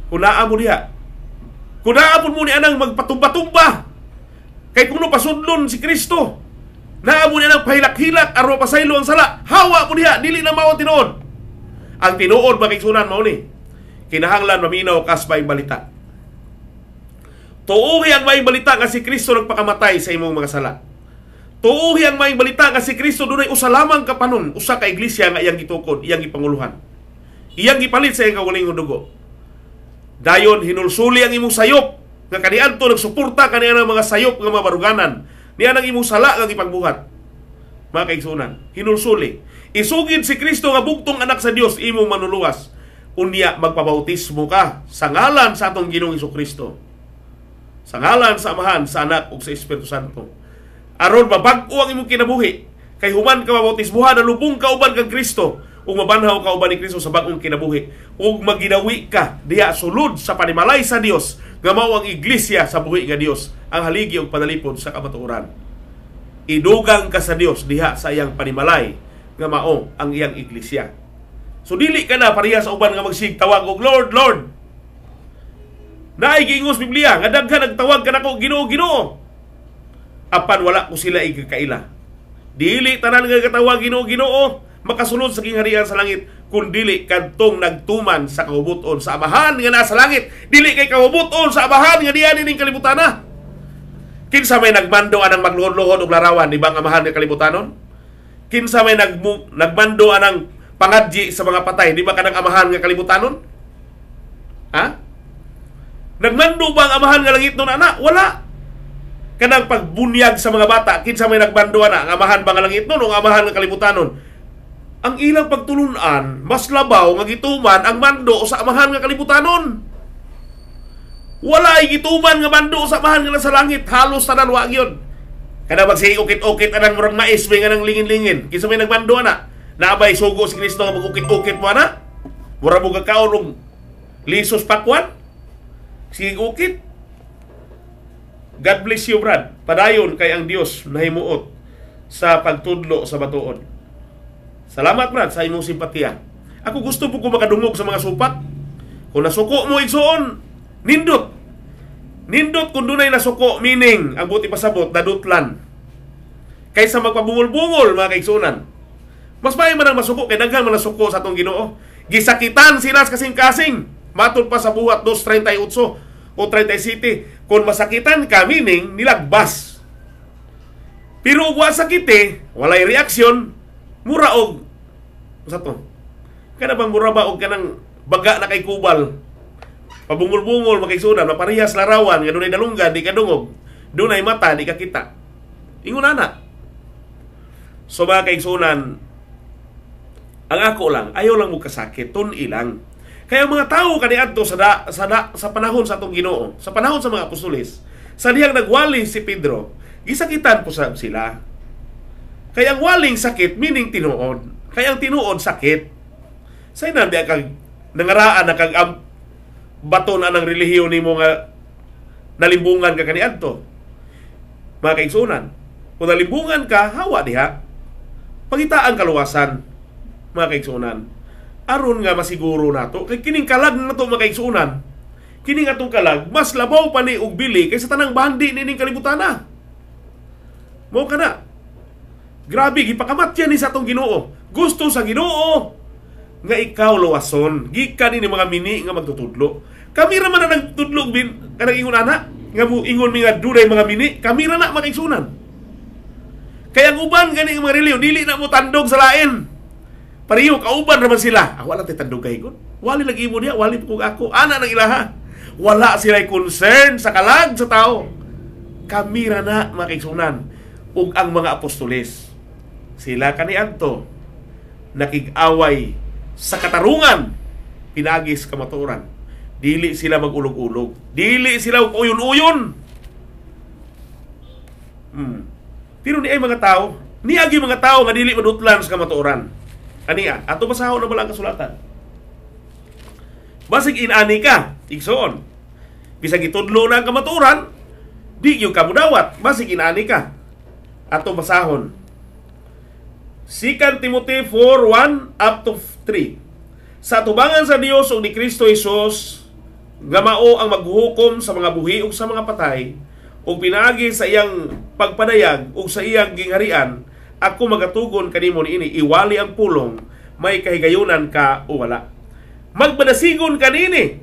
Kunaa mo diha. Kunaa mo ni anang magpatumba-tumba. Kay kuno pasudlon si Kristo. Naa mo ni anang pahilak-hilak aron pasaylo ang sala. Hawa mo diha dili na mao tinuod. Ang tinuod ba kay makigsunan mao ni. Kinahanglan maminaw kas bay balita. Tuuhi ang may balita nga si Kristo nagpakamatay sa imong mga sala. Tuuhi ang may balita nga si Kristo dunay usa lamang kapanon usa ka iglesia nga iyang gitukod, iyang ipanguluhan. Iyang gipalit sa iyang kawalingong dugo. Dayon hinulsuli ang imong sayop nga kaniadto nagsuporta kaniya ng mga sayop nga mabaruganan. Niya nang imong sala nga gipagbuhat. Mga kaigsunan, hinulsuli. Isugid si Kristo nga bugtong anak sa Dios imong manuluwas. Unya magpabautismo ka sa ngalan sa atong Ginoong Kristo. Sa ngalan sa Amahan, sa Anak ug sa Espiritu Santo aron mabag-o ang imong kinabuhi kay human ka mabautismohan na lubong kauban kang Kristo ug mabanhaw ka uban ni Kristo sa bagong kinabuhi ug maginawi ka diha sulod sa panimalay sa Dios nga mao ang iglesia sa buhi nga Dios ang haligi ug panalipod sa kamatuoran idugang ka sa Dios diha sa iyang panimalay nga mao ang iyang iglesia so dili ka na pareha sa uban nga magsigtawag og Lord Lord Naay giingos Biblia nga daghan nagtawag kanako Ginoo Ginoo apan wala ko sila igakaila. Dili tanan nga katawa Ginoo Ginoo makasulod sa gingharian sa langit kun dili kadtong nagtuman sa kahubuton sa abahan nga nasa langit. Dili kay kahubuton sa abahan nga diha ning kalibutana. Kinsa may nagmando anang magluhod-luhod og larawan di ba nga mahal kalibutanon? Kinsa may nag nagmando anang pangadyi sa mga patay di ba kanang amahan nga kalibutanon? Ha? Nagmando ba ang amahan nga langit nun ana? Wala kanang pagbunyag sa mga bata kinsa may nagbando na ang amahan ba nga langit nun o ang amahan nga kalibutanon ang ilang pagtulunan mas labaw nga gituman ang mando sa amahan nga kalibutanon wala ay gituman nga mando sa amahan nga nasa langit halos tanan wa gyud kada magsay ukit anang murang mais may nga nang lingin-lingin kinsa may nagbando na naabay sugo si Kristo nga magukit-ukit mo na murag mo kakaon lisos pakwan sige ukit God bless you, Brad. Padayon kay ang Dios na himuot sa pagtudlo sa batuon. Salamat, Brad, sa imong simpatiya. Ako gusto po makadungog sa mga supat. Kung nasuko mo igsoon, nindot. Nindot kung dunay nasuko, meaning, ang buti pasabot, nadutlan. Kaysa magpabungol-bungol, mga kaigsunan. Mas maay man ang masuko, kay daghan man nasuko sa atong ginoo. Gisakitan sila kasing-kasing. Matod pa sa buhat 238 o 37. kon masakitan ka, meaning nilagbas. Pero wa sakite, walay reaksyon, mura og sa to. Kana bang mura ba og kanang baga na kay kubal? Pabungol-bungol makisudan, maparehas larawan, nga dunay dalungan, di ka dungog. Dunay mata, di ka kita. Ingon ana. So mga kaigsunan, ang ako lang, ayaw lang mo kasakit, tun ilang. Kaya mga tao kaniadto sa da, sa, da, sa panahon sa atong Ginoo, sa panahon sa mga apostolis, sa dihang nagwali si Pedro, gisakitan po sa sila. Kaya ang waling sakit meaning tinuod. Kaya ang tinuod sakit. Say na di kag nangaraan na kag bato na anang relihiyon nimo nga nalimbungan ka kaniadto. Mga kaigsunan, kung nalimbungan ka, hawa diha. Pagitaan kaluwasan, mga kaigsunan aron nga masiguro nato kay kining kalag nato to kining atong kalag mas labaw pa ni og bili kaysa tanang bandi ni ning kalibutan na mo kana grabe gipakamat ni sa atong Ginoo gusto sa Ginoo nga ikaw lawason gikan ni mga mini nga magtutudlo kami ra man na nagtudlo bin kanang ingon ana nga ingon mi nga dunay mga mini kami ra na makaigsuunan kaya ang uban gani mga reliyon dili na mo tandog sa lain Pariyo, kauban naman sila. Ah, wala tayo tandugay ko. Wali lang imo niya, wali kung ako. Ana ng ilaha. Wala sila concern sa kalag sa tao. Kamira na, mga kaigsunan. Ug ang mga apostolis. Sila kaniadto nakig-away sa katarungan pinagis kamaturan. Dili sila magulog-ulog. Dili sila uyon-uyon. Hmm. Pero ni ay mga tao, niagi mga tao nga dili madutlan sa kamatuoran. Ania, ato masaho na wala ang kasulatan. Basig inani ka, igsoon. Bisag itudlo na ang kamaturan, di yung kamudawat, basig inani ka. Ato masahon. Sikan Timothy 4:1 up to 3. Sa tubangan sa Dios ug ni Kristo Hesus, gamao ang maghukom sa mga buhi ug sa mga patay, ug pinaagi sa iyang pagpadayag ug sa iyang gingharian ako magatugon kanimo ni ini iwali ang pulong may kahigayunan ka o wala. Magmanasigon kanini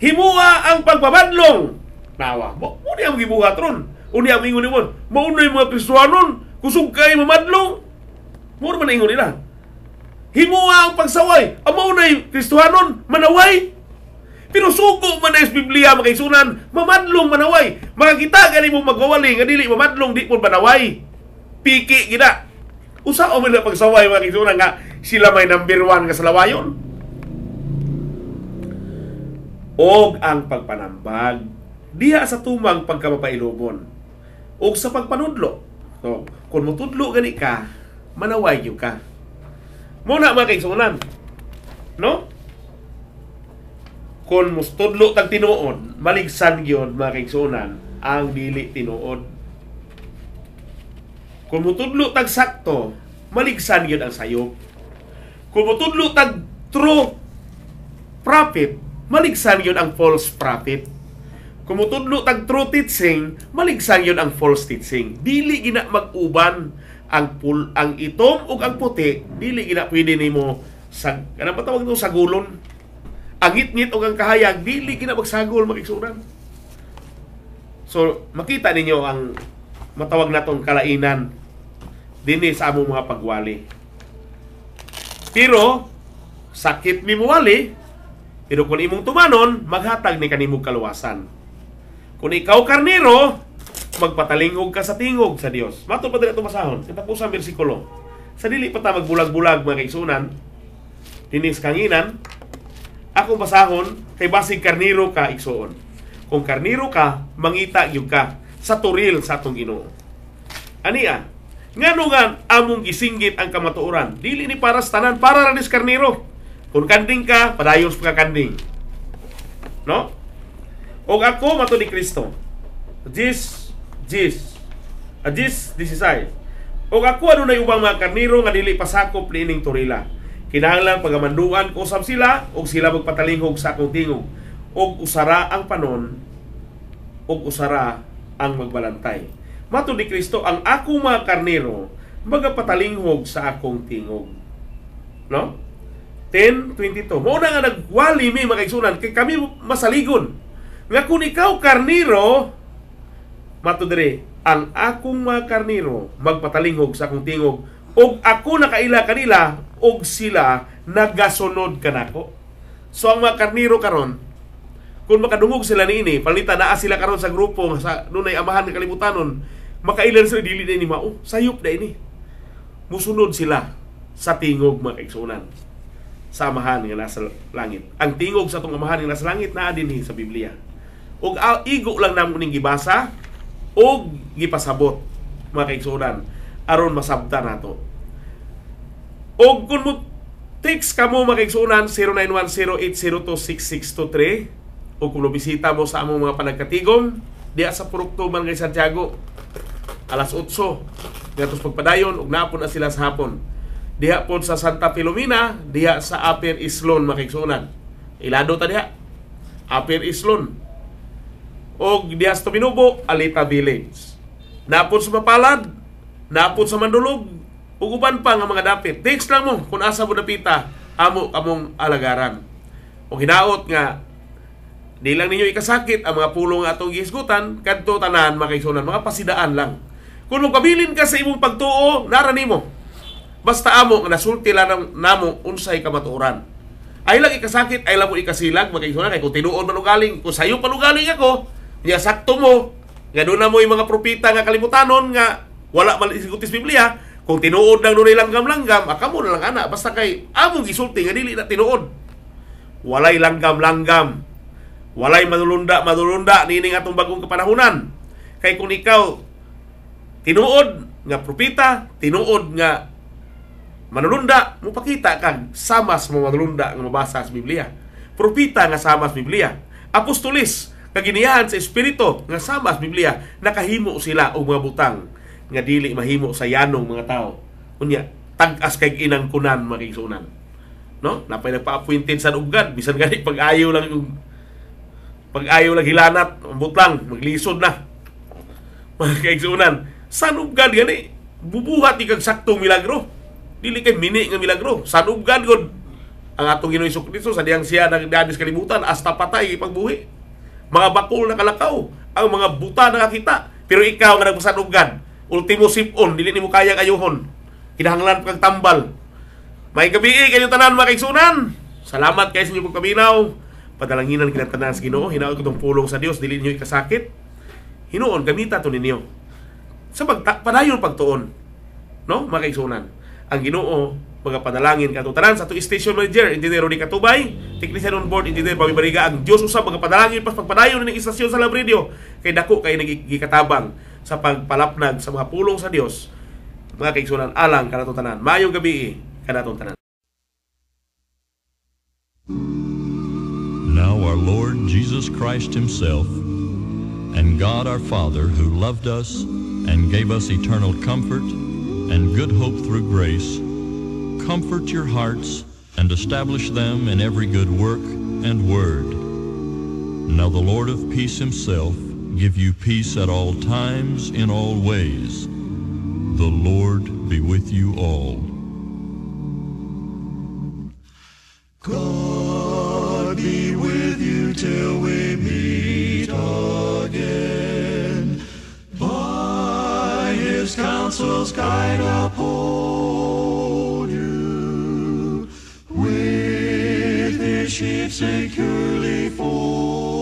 himuha ang pagbabadlong. Nawa mo. Muni ang gibuhat ron. Uni ang ingon nimon. Maunoy mga Kristuhanon. Kusog kay mamadlong. Muro man ingon nila. Himuha ang pagsaway. amo maunay Kristuhanon. Manaway. Pero suko man na Biblia makaisunan. Mamadlong manaway. Makakita ka ni mo magwawali. Nga dili mamadlong di po manaway. Piki gina. Usa o mga pagsaway mga kisuna nga sila may number one nga lawayon. O ang pagpanambag diha sa tumang pagkapapailobon o sa pagpanudlo. So, kung mutudlo gani ka, manaway yun ka. Muna mga kaigsunan, no? Kung mustudlo tag tinuod, maligsan yun mga kaigsunan, ang dili tinuod kung mutudlo tag sakto, maligsan yun ang sayop. Kung mutudlo tag true prophet, maligsan yun ang false prophet. Kung mutudlo tag true teaching, maligsan yun ang false teaching. Dili gina mag-uban ang pul ang itom ug ang puti dili gina pwede nimo sa ano ba tawag to sagulon ang ngitngit o ang kahayag dili gina magsagol magiksuran so makita ninyo ang matawag natong kalainan dinhi sa among mga pagwali. Pero sakit ni muwali, pero kung imong tumanon, maghatag ni kanimog kaluwasan. Kung ikaw karnero, magpatalingog ka sa tingog sa Dios. Mato pa dito basahon. Kita po sa bersikulo. Sa dili pa ta magbulag-bulag mga kaigsunan, dinis kanginan, akong basahon kay basig karnero ka igsuon. Kung karnero ka, mangita gyud ka sa turil sa atong Ginoo. Ania, ngano nga among gisinggit ang kamatuoran? Dili ni para sa tanan para ra karnero. Kung kanding ka, padayos pa kanding. No? Og ako mato ni Kristo. This this uh, ah, this this is I. Og ako adunay ano ubang mga karnero nga dili pasakop niining turila. Kinahanglan pagamanduan ko usab sila og sila magpatalinghog sa akong tingog og usara ang panon og usara ang magbalantay. Mato ni Kristo, ang ako mga karnero, magapatalinghog sa akong tingog. No? 10.22 Muna nga nagwali mi makaigsunan, kay kami masaligon. Nga kung ikaw karnero, mato dire, ang akong mga karniro magpatalingog sa akong tingog og ako nakaila kanila og sila nagasunod kanako. So ang mga karniro karon kung makadungog sila ini palita naa sila karon sa grupo sa nunay amahan kalibutanon makailan sila dili na ni mao sayop da ini musunod sila sa tingog mga kaigsunan sa amahan nga nasa langit ang tingog sa tong amahan nga nasa langit naa dinhi sa Biblia ug igo lang namo ning gibasa ug gipasabot mga kaigsunan aron masabta nato ug kun mo text kamo mga kaigsunan 0910802663 o kung bisita mo sa among mga panagkatigom diya sa Puruktuban kay Santiago alas 8 ngatos pagpadayon ug naapon na sila sa hapon diha pod sa Santa Filomena diha sa Apir Islon makigsunan ilado ta diha Apir Islon og diha sa Tuminubo Alita Village napod sa Mapalad napod sa Mandulog ug uban pa nga mga dapit thanks lang mo kung asa mo napita amo among alagaran og hinaot nga Di lang ninyo ikasakit ang mga pulong atong gihisgutan, kadto tanan mga kaisunan, mga pasidaan lang. Kung magpabilin ka sa imong pagtuo, narani mo. Basta amo nga nasulti lang namo unsay kamatuoran. Ay lang ikasakit, ay lang mo ikasilag, mga kay kung tinuon man kung sayo pa ako, niya sakto mo, nga doon na mo yung mga propita nga kalimutanon, nga wala man isigutis Biblia, kung tinuod lang doon langgam-langgam, akamo na lang ana, basta kay among gisulti nga dili na tinuod. Walay langgam-langgam Walay madulunda, madulunda nining atong bagong kapanahunan. Kay kung ikaw tinuod nga propita, tinuod nga manulunda, mo pakita sama sa mga manulunda nga mabasa sa Biblia. Propita nga sama sa Biblia. Apostolis nga giniyahan sa espiritu nga sama sa Biblia, nakahimo sila og mga butang nga dili mahimo sa yanong mga tao. Unya, tagas kay inang kunan makisunan. No? Napay nagpa-appointed sa ugad bisan gani pag-ayo lang yung pag ayaw lang hilanat, butlang, maglisod na. Mga kaigsunan, sanubgan gani. Eh. Bubuhat ikag saktong milagro. Dili kay mini nga milagro. Sanubgan gud ang atong Ginoo Hesus Kristo sa diyang siya nagdadis kalibutan hasta patay ipagbuhi. Mga bakul na kalakaw, ang mga buta na nakita, pero ikaw nga nagpasanubgan, ultimo sipon, dili nimo kayang ayuhon. Kinahanglan kag tambal. May gabi kayo tanan mga kaigsunan. Salamat kay sa inyong pagpaminaw padalanginan tanan sa Ginoo hinaot ko tong pulong sa Dios dili niyo ikasakit hinuon gamita to ninyo sa pagta padayon pagtuon no mga ang Ginoo pagapadalangin kadto tanan sa to station manager engineer ni Katubay technician on board engineer Bobby ang Dios usab pagapadalangin pas pagpadayon ning istasyon sa Lab kay dako kay nagikatabang sa pagpalapnag sa mga pulong sa Dios mga kaigsunan alang kanato tanan mayong gabi kanato tanan our Lord Jesus Christ himself, and God our Father who loved us and gave us eternal comfort and good hope through grace, comfort your hearts and establish them in every good work and word. Now the Lord of peace himself give you peace at all times in all ways. The Lord be with you all. Go till we meet again. By his counsel's guide uphold you, with his sheep securely fold.